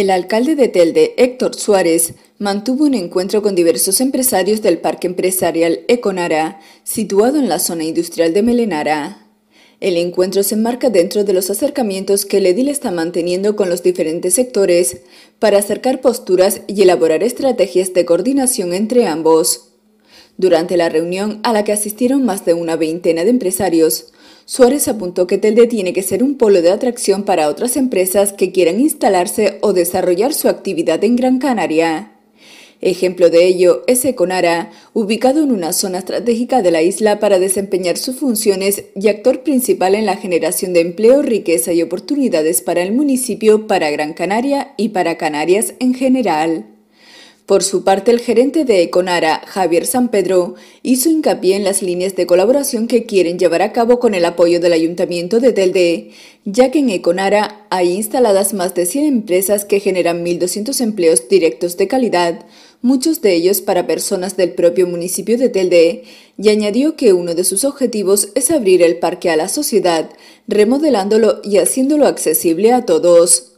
El alcalde de Telde, Héctor Suárez, mantuvo un encuentro con diversos empresarios del Parque Empresarial Econara, situado en la zona industrial de Melenara. El encuentro se enmarca dentro de los acercamientos que el edil está manteniendo con los diferentes sectores para acercar posturas y elaborar estrategias de coordinación entre ambos. Durante la reunión, a la que asistieron más de una veintena de empresarios, Suárez apuntó que Telde tiene que ser un polo de atracción para otras empresas que quieran instalarse o desarrollar su actividad en Gran Canaria. Ejemplo de ello es Econara, ubicado en una zona estratégica de la isla para desempeñar sus funciones y actor principal en la generación de empleo, riqueza y oportunidades para el municipio, para Gran Canaria y para Canarias en general. Por su parte, el gerente de Econara, Javier San Pedro, hizo hincapié en las líneas de colaboración que quieren llevar a cabo con el apoyo del Ayuntamiento de Telde, ya que en Econara hay instaladas más de 100 empresas que generan 1.200 empleos directos de calidad, muchos de ellos para personas del propio municipio de Telde, y añadió que uno de sus objetivos es abrir el parque a la sociedad, remodelándolo y haciéndolo accesible a todos.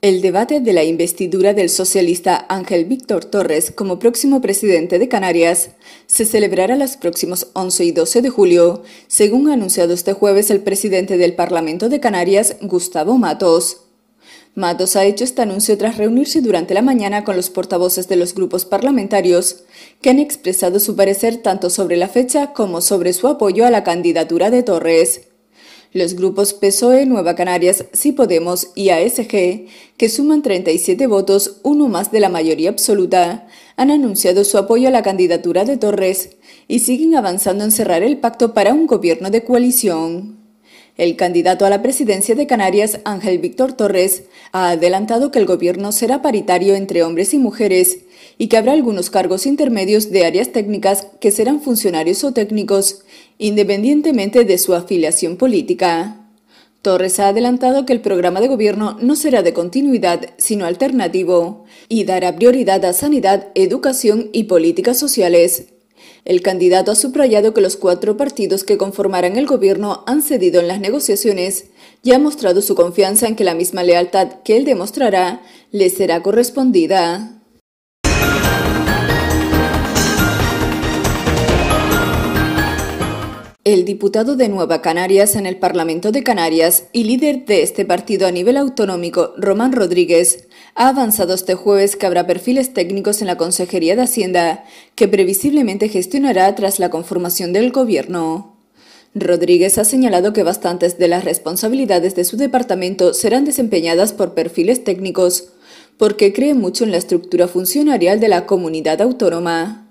El debate de la investidura del socialista Ángel Víctor Torres como próximo presidente de Canarias se celebrará los próximos 11 y 12 de julio, según ha anunciado este jueves el presidente del Parlamento de Canarias, Gustavo Matos. Matos ha hecho este anuncio tras reunirse durante la mañana con los portavoces de los grupos parlamentarios, que han expresado su parecer tanto sobre la fecha como sobre su apoyo a la candidatura de Torres. Los grupos PSOE, Nueva Canarias, Si Podemos y ASG, que suman 37 votos, uno más de la mayoría absoluta, han anunciado su apoyo a la candidatura de Torres y siguen avanzando en cerrar el pacto para un gobierno de coalición. El candidato a la presidencia de Canarias, Ángel Víctor Torres, ha adelantado que el gobierno será paritario entre hombres y mujeres y que habrá algunos cargos intermedios de áreas técnicas que serán funcionarios o técnicos, independientemente de su afiliación política. Torres ha adelantado que el programa de gobierno no será de continuidad, sino alternativo, y dará prioridad a sanidad, educación y políticas sociales. El candidato ha subrayado que los cuatro partidos que conformarán el gobierno han cedido en las negociaciones y ha mostrado su confianza en que la misma lealtad que él demostrará le será correspondida. El diputado de Nueva Canarias en el Parlamento de Canarias y líder de este partido a nivel autonómico, Román Rodríguez, ha avanzado este jueves que habrá perfiles técnicos en la Consejería de Hacienda, que previsiblemente gestionará tras la conformación del Gobierno. Rodríguez ha señalado que bastantes de las responsabilidades de su departamento serán desempeñadas por perfiles técnicos, porque cree mucho en la estructura funcionarial de la comunidad autónoma.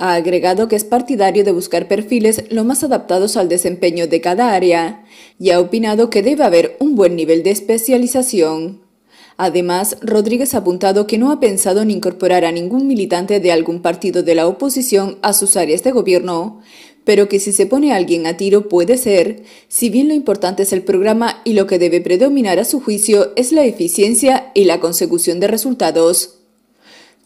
Ha agregado que es partidario de buscar perfiles lo más adaptados al desempeño de cada área y ha opinado que debe haber un buen nivel de especialización. Además, Rodríguez ha apuntado que no ha pensado en incorporar a ningún militante de algún partido de la oposición a sus áreas de gobierno, pero que si se pone alguien a tiro puede ser, si bien lo importante es el programa y lo que debe predominar a su juicio es la eficiencia y la consecución de resultados.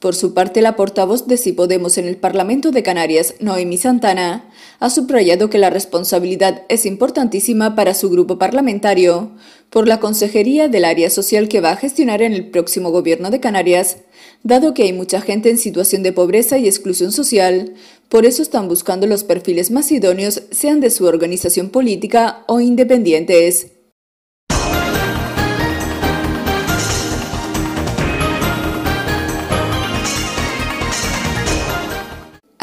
Por su parte, la portavoz de Si Podemos en el Parlamento de Canarias, Noemi Santana, ha subrayado que la responsabilidad es importantísima para su grupo parlamentario, por la Consejería del Área Social que va a gestionar en el próximo Gobierno de Canarias, dado que hay mucha gente en situación de pobreza y exclusión social, por eso están buscando los perfiles más idóneos, sean de su organización política o independientes.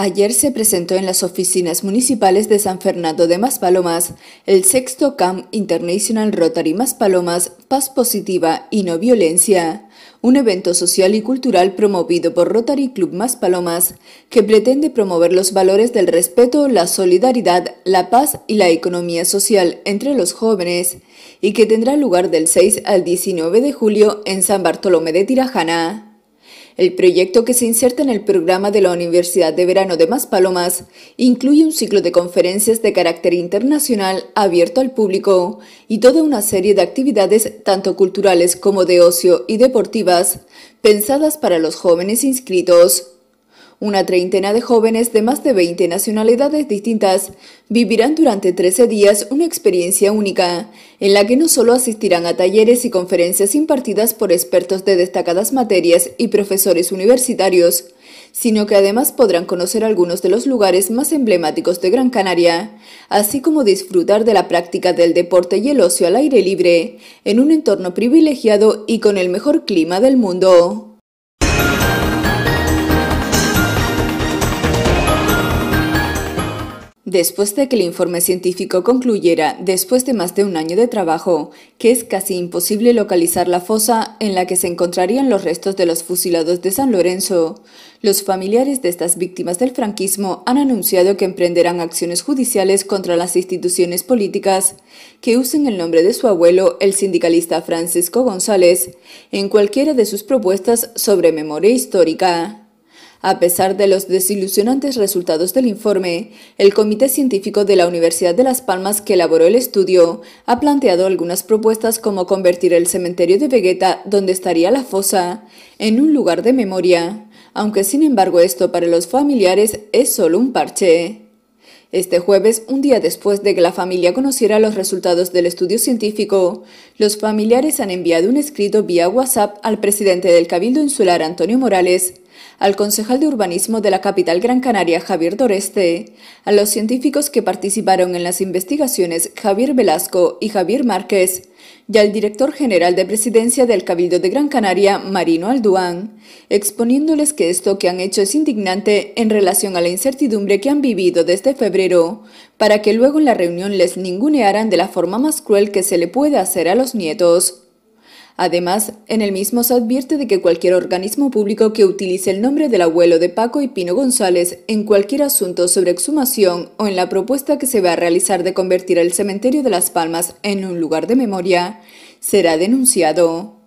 Ayer se presentó en las oficinas municipales de San Fernando de Maspalomas el sexto Camp International Rotary Maspalomas Paz Positiva y No Violencia, un evento social y cultural promovido por Rotary Club Maspalomas que pretende promover los valores del respeto, la solidaridad, la paz y la economía social entre los jóvenes y que tendrá lugar del 6 al 19 de julio en San Bartolomé de Tirajana. El proyecto que se inserta en el programa de la Universidad de Verano de Maspalomas incluye un ciclo de conferencias de carácter internacional abierto al público y toda una serie de actividades tanto culturales como de ocio y deportivas pensadas para los jóvenes inscritos. Una treintena de jóvenes de más de 20 nacionalidades distintas vivirán durante 13 días una experiencia única, en la que no solo asistirán a talleres y conferencias impartidas por expertos de destacadas materias y profesores universitarios, sino que además podrán conocer algunos de los lugares más emblemáticos de Gran Canaria, así como disfrutar de la práctica del deporte y el ocio al aire libre, en un entorno privilegiado y con el mejor clima del mundo. Después de que el informe científico concluyera, después de más de un año de trabajo, que es casi imposible localizar la fosa en la que se encontrarían los restos de los fusilados de San Lorenzo, los familiares de estas víctimas del franquismo han anunciado que emprenderán acciones judiciales contra las instituciones políticas que usen el nombre de su abuelo, el sindicalista Francisco González, en cualquiera de sus propuestas sobre memoria histórica. A pesar de los desilusionantes resultados del informe, el Comité Científico de la Universidad de Las Palmas que elaboró el estudio ha planteado algunas propuestas como convertir el cementerio de Vegeta, donde estaría la fosa, en un lugar de memoria, aunque sin embargo esto para los familiares es solo un parche. Este jueves, un día después de que la familia conociera los resultados del estudio científico, los familiares han enviado un escrito vía WhatsApp al presidente del Cabildo Insular, Antonio Morales, al concejal de urbanismo de la capital Gran Canaria, Javier Doreste, a los científicos que participaron en las investigaciones, Javier Velasco y Javier Márquez, y al director general de presidencia del Cabildo de Gran Canaria, Marino Alduán, exponiéndoles que esto que han hecho es indignante en relación a la incertidumbre que han vivido desde febrero, para que luego en la reunión les ningunearan de la forma más cruel que se le puede hacer a los nietos. Además, en el mismo se advierte de que cualquier organismo público que utilice el nombre del abuelo de Paco y Pino González en cualquier asunto sobre exhumación o en la propuesta que se va a realizar de convertir el cementerio de Las Palmas en un lugar de memoria, será denunciado.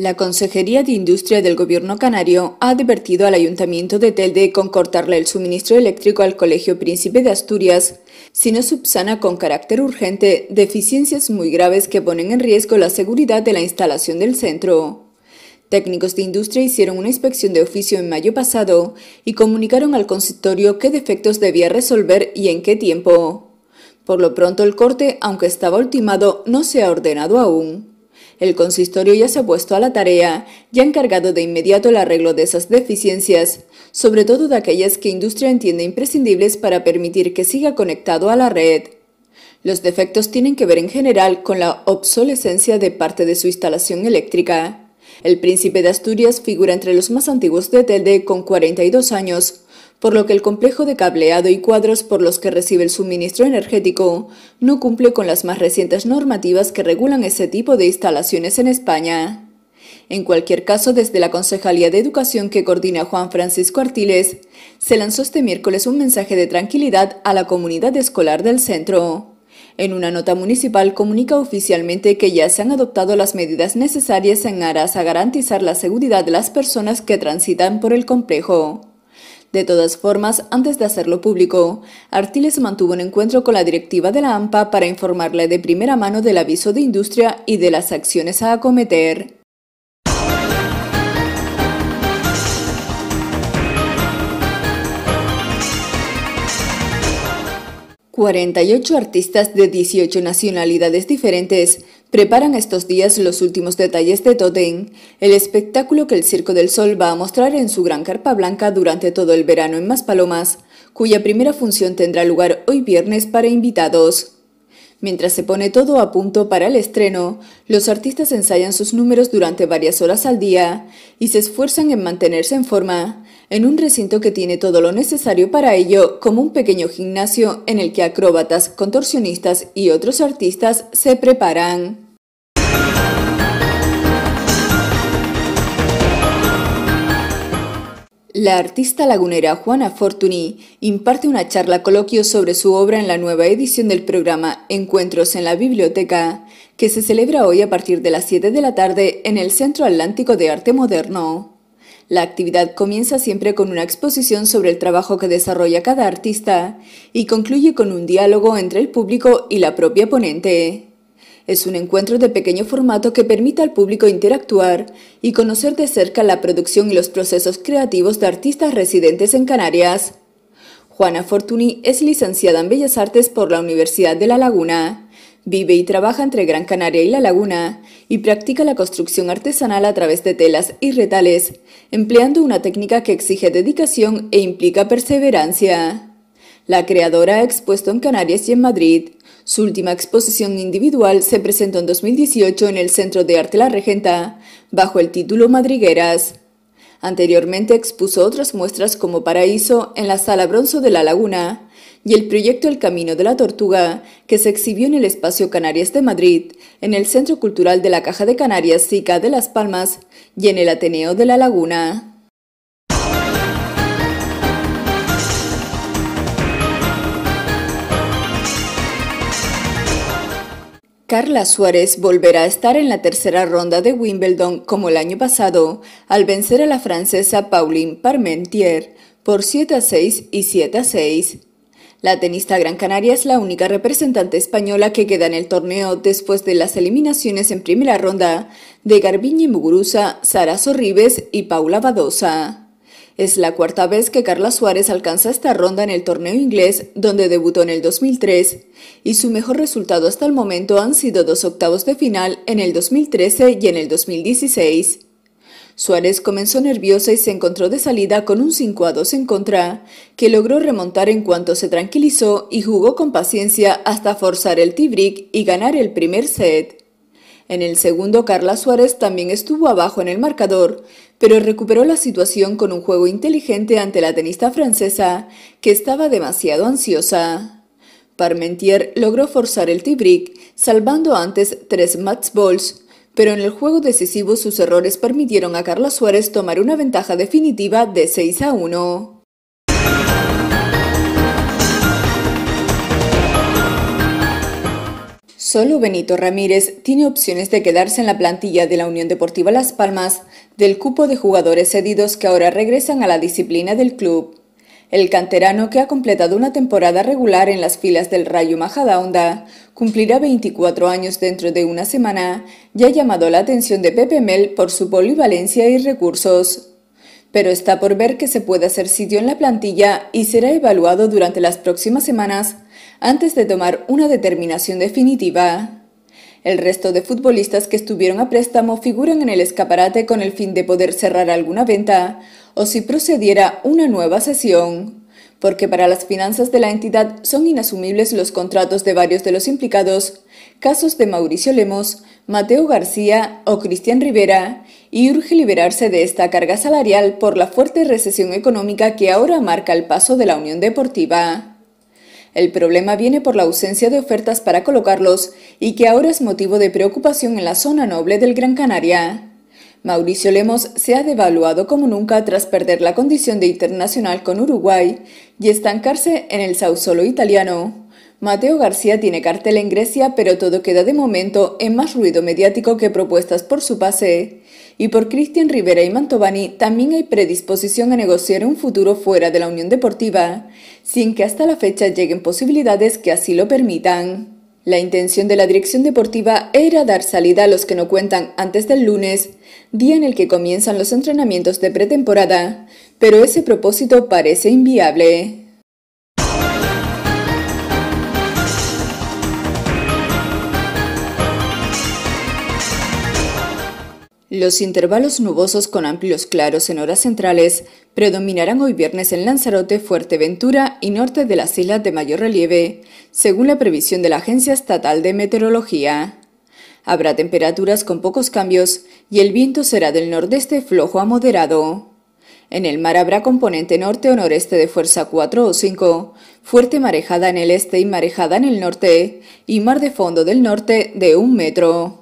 La Consejería de Industria del Gobierno Canario ha advertido al Ayuntamiento de Telde con cortarle el suministro eléctrico al Colegio Príncipe de Asturias si no subsana con carácter urgente deficiencias muy graves que ponen en riesgo la seguridad de la instalación del centro. Técnicos de industria hicieron una inspección de oficio en mayo pasado y comunicaron al consistorio qué defectos debía resolver y en qué tiempo. Por lo pronto el corte, aunque estaba ultimado, no se ha ordenado aún el consistorio ya se ha puesto a la tarea y ha encargado de inmediato el arreglo de esas deficiencias, sobre todo de aquellas que industria entiende imprescindibles para permitir que siga conectado a la red. Los defectos tienen que ver en general con la obsolescencia de parte de su instalación eléctrica. El príncipe de Asturias figura entre los más antiguos de Telde con 42 años, por lo que el complejo de cableado y cuadros por los que recibe el suministro energético no cumple con las más recientes normativas que regulan ese tipo de instalaciones en España. En cualquier caso, desde la Concejalía de Educación que coordina Juan Francisco Artiles, se lanzó este miércoles un mensaje de tranquilidad a la comunidad escolar del centro. En una nota municipal comunica oficialmente que ya se han adoptado las medidas necesarias en aras a garantizar la seguridad de las personas que transitan por el complejo. De todas formas, antes de hacerlo público, Artiles mantuvo un encuentro con la directiva de la AMPA para informarle de primera mano del aviso de industria y de las acciones a acometer. 48 artistas de 18 nacionalidades diferentes preparan estos días los últimos detalles de Totem, el espectáculo que el Circo del Sol va a mostrar en su gran carpa blanca durante todo el verano en Maspalomas, cuya primera función tendrá lugar hoy viernes para invitados. Mientras se pone todo a punto para el estreno, los artistas ensayan sus números durante varias horas al día y se esfuerzan en mantenerse en forma, en un recinto que tiene todo lo necesario para ello, como un pequeño gimnasio en el que acróbatas, contorsionistas y otros artistas se preparan. La artista lagunera Juana Fortuny imparte una charla coloquio sobre su obra en la nueva edición del programa Encuentros en la Biblioteca, que se celebra hoy a partir de las 7 de la tarde en el Centro Atlántico de Arte Moderno. La actividad comienza siempre con una exposición sobre el trabajo que desarrolla cada artista y concluye con un diálogo entre el público y la propia ponente. Es un encuentro de pequeño formato que permite al público interactuar y conocer de cerca la producción y los procesos creativos de artistas residentes en Canarias. Juana Fortuny es licenciada en Bellas Artes por la Universidad de La Laguna. Vive y trabaja entre Gran Canaria y La Laguna y practica la construcción artesanal a través de telas y retales, empleando una técnica que exige dedicación e implica perseverancia. La creadora ha expuesto en Canarias y en Madrid. Su última exposición individual se presentó en 2018 en el Centro de Arte La Regenta, bajo el título Madrigueras. Anteriormente expuso otras muestras como Paraíso en la Sala Bronzo de La Laguna y el proyecto El Camino de la Tortuga, que se exhibió en el Espacio Canarias de Madrid, en el Centro Cultural de la Caja de Canarias SICA de Las Palmas y en el Ateneo de La Laguna. Carla Suárez volverá a estar en la tercera ronda de Wimbledon como el año pasado, al vencer a la francesa Pauline Parmentier por 7 a 6 y 7 a 6. La tenista Gran Canaria es la única representante española que queda en el torneo después de las eliminaciones en primera ronda de Garbiñe Muguruza, Sara Sorribes y Paula Badosa. Es la cuarta vez que Carla Suárez alcanza esta ronda en el torneo inglés, donde debutó en el 2003, y su mejor resultado hasta el momento han sido dos octavos de final en el 2013 y en el 2016. Suárez comenzó nerviosa y se encontró de salida con un 5 a 2 en contra, que logró remontar en cuanto se tranquilizó y jugó con paciencia hasta forzar el T-Brick y ganar el primer set. En el segundo, Carla Suárez también estuvo abajo en el marcador, pero recuperó la situación con un juego inteligente ante la tenista francesa, que estaba demasiado ansiosa. Parmentier logró forzar el T-Brick, salvando antes tres match balls, pero en el juego decisivo sus errores permitieron a Carlos Suárez tomar una ventaja definitiva de 6 a 1. Solo Benito Ramírez tiene opciones de quedarse en la plantilla de la Unión Deportiva Las Palmas del cupo de jugadores cedidos que ahora regresan a la disciplina del club. El canterano, que ha completado una temporada regular en las filas del Rayo Majadahonda, cumplirá 24 años dentro de una semana y ha llamado la atención de Pepe Mel por su polivalencia y recursos. Pero está por ver que se puede hacer sitio en la plantilla y será evaluado durante las próximas semanas antes de tomar una determinación definitiva. El resto de futbolistas que estuvieron a préstamo figuran en el escaparate con el fin de poder cerrar alguna venta o si procediera una nueva sesión, porque para las finanzas de la entidad son inasumibles los contratos de varios de los implicados, casos de Mauricio Lemos, Mateo García o Cristian Rivera, y urge liberarse de esta carga salarial por la fuerte recesión económica que ahora marca el paso de la Unión Deportiva. El problema viene por la ausencia de ofertas para colocarlos y que ahora es motivo de preocupación en la zona noble del Gran Canaria. Mauricio Lemos se ha devaluado como nunca tras perder la condición de internacional con Uruguay y estancarse en el Sausolo italiano. Mateo García tiene cartel en Grecia, pero todo queda de momento en más ruido mediático que propuestas por su pase. Y por Cristian Rivera y Mantovani también hay predisposición a negociar un futuro fuera de la Unión Deportiva, sin que hasta la fecha lleguen posibilidades que así lo permitan. La intención de la dirección deportiva era dar salida a los que no cuentan antes del lunes, día en el que comienzan los entrenamientos de pretemporada, pero ese propósito parece inviable. Los intervalos nubosos con amplios claros en horas centrales predominarán hoy viernes en Lanzarote, Fuerteventura y norte de las islas de mayor relieve, según la previsión de la Agencia Estatal de Meteorología. Habrá temperaturas con pocos cambios y el viento será del nordeste flojo a moderado. En el mar habrá componente norte o noreste de fuerza 4 o 5, fuerte marejada en el este y marejada en el norte, y mar de fondo del norte de un metro.